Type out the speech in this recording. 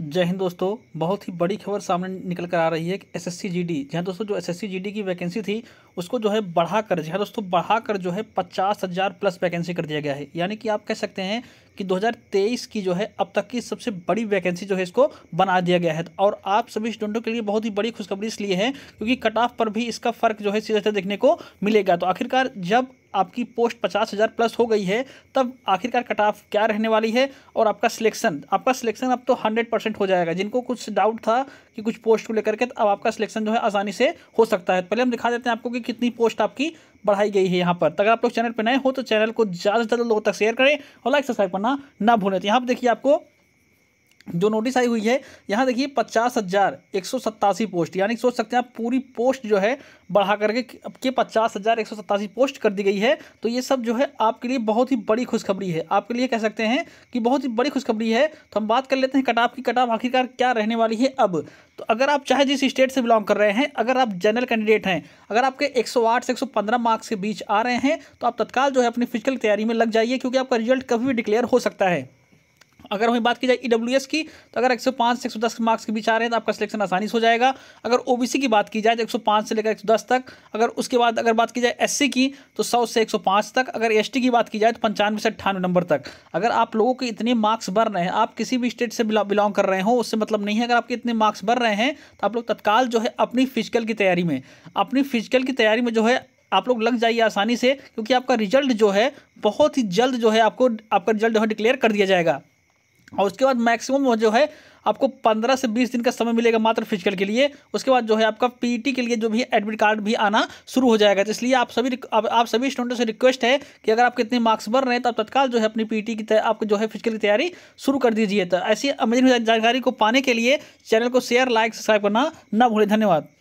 जय हिंद दोस्तों बहुत ही बड़ी खबर सामने निकल कर आ रही है कि S S C G D जहाँ दोस्तों जो S S C G D की वैकेंसी थी उसको जो है बढ़ाकर जहां दोस्तों बढ़ाकर जो है पचास हज़ार प्लस वैकेंसी कर दिया गया है यानी कि आप कह सकते हैं कि 2023 की जो है अब तक की सबसे बड़ी वैकेंसी जो है इसको बना दिया गया है और आप सभी स्टूडेंटों के लिए बहुत ही बड़ी खुशखबरी इसलिए है क्योंकि कट ऑफ पर भी इसका फ़र्क जो है सीधे देखने को मिलेगा तो आखिरकार जब आपकी पोस्ट पचास हज़ार प्लस हो गई है तब आखिरकार कट ऑफ क्या रहने वाली है और आपका सिलेक्शन आपका सिलेक्शन अब तो हंड्रेड परसेंट हो जाएगा जिनको कुछ डाउट था कि कुछ पोस्ट को लेकर के तो अब आपका सिलेक्शन जो है आसानी से हो सकता है पहले हम दिखा देते हैं आपको कि कितनी पोस्ट आपकी बढ़ाई गई है यहाँ पर तो अगर आप लोग चैनल पर नए हो तो चैनल को ज़्यादा से ज़्यादा लोगों तक शेयर करें और लाइक सब्सक्राइब करना ना भूलें तो यहाँ पर देखिए आपको जो नोटिस आई हुई है यहाँ देखिए पचास हज़ार एक सौ सत्तासी पोस्ट यानी सोच सकते हैं आप पूरी पोस्ट जो है बढ़ा करके के पचास हज़ार एक सौ सत्तासी पोस्ट कर दी गई है तो ये सब जो है आपके लिए बहुत ही बड़ी खुशखबरी है आपके लिए कह सकते हैं कि बहुत ही बड़ी खुशखबरी है तो हम बात कर लेते हैं कटाप की कटाप आखिरकार क्या रहने वाली है अब तो अगर आप चाहे जिस स्टेट से बिलोंग कर रहे हैं अगर आप जनरल कैंडिडेट हैं अगर आपके एक सौ आठ से एक सौ पंद्रह मार्क्स के बीच आ रहे हैं तो आप तत्काल जो है अपनी फिजिकल तैयारी में लग जाइए क्योंकि आपका रिजल्ट कभी भी डिक्लेयर हो सकता है अगर वहीं बात की जाए ई e की तो अगर 105 से 110 मार्क्स के बीच आ रहे हैं तो आपका सिलेक्शन आसानी से हो जाएगा अगर ओ की बात की जाए तो 105 से लेकर 110 तक अगर उसके बाद अगर बात की जाए एस की तो सौ से 105 तक अगर एस की बात की जाए तो पंचानवे से अट्ठानवे नंबर तक अगर आप लोगों के इतने मार्क्स भर रहे हैं आप किसी भी स्टेट से बिलोंग कर रहे हो उससे मतलब नहीं है अगर आपके इतने मार्क्स भर रहे हैं तो आप लोग तत्काल जो है अपनी फिजिकल की तैयारी में अपनी फिजिकल की तैयारी में जो है आप लोग लग जाइए आसानी से क्योंकि आपका रिजल्ट जो है बहुत ही जल्द जो है आपको आपका रिजल्ट जो है डिक्लेयर कर दिया जाएगा और उसके बाद मैक्सिमम जो है आपको पंद्रह से बीस दिन का समय मिलेगा मात्र फिजिकल के लिए उसके बाद जो है आपका पीटी e के लिए जो भी एडमिट कार्ड भी आना शुरू हो जाएगा तो इसलिए आप सभी आप, आप सभी स्टूडेंटों से रिक्वेस्ट है कि अगर आपके इतने मार्क्स बढ़ रहे हैं तो आप तत्काल जो है अपनी पीटी e की आपको जो है फिजिकल की तैयारी शुरू कर दीजिए तो ऐसी अमेजिंग जानकारी को पाने के लिए चैनल को शेयर लाइक सब्सक्राइब करना ना भूलें धन्यवाद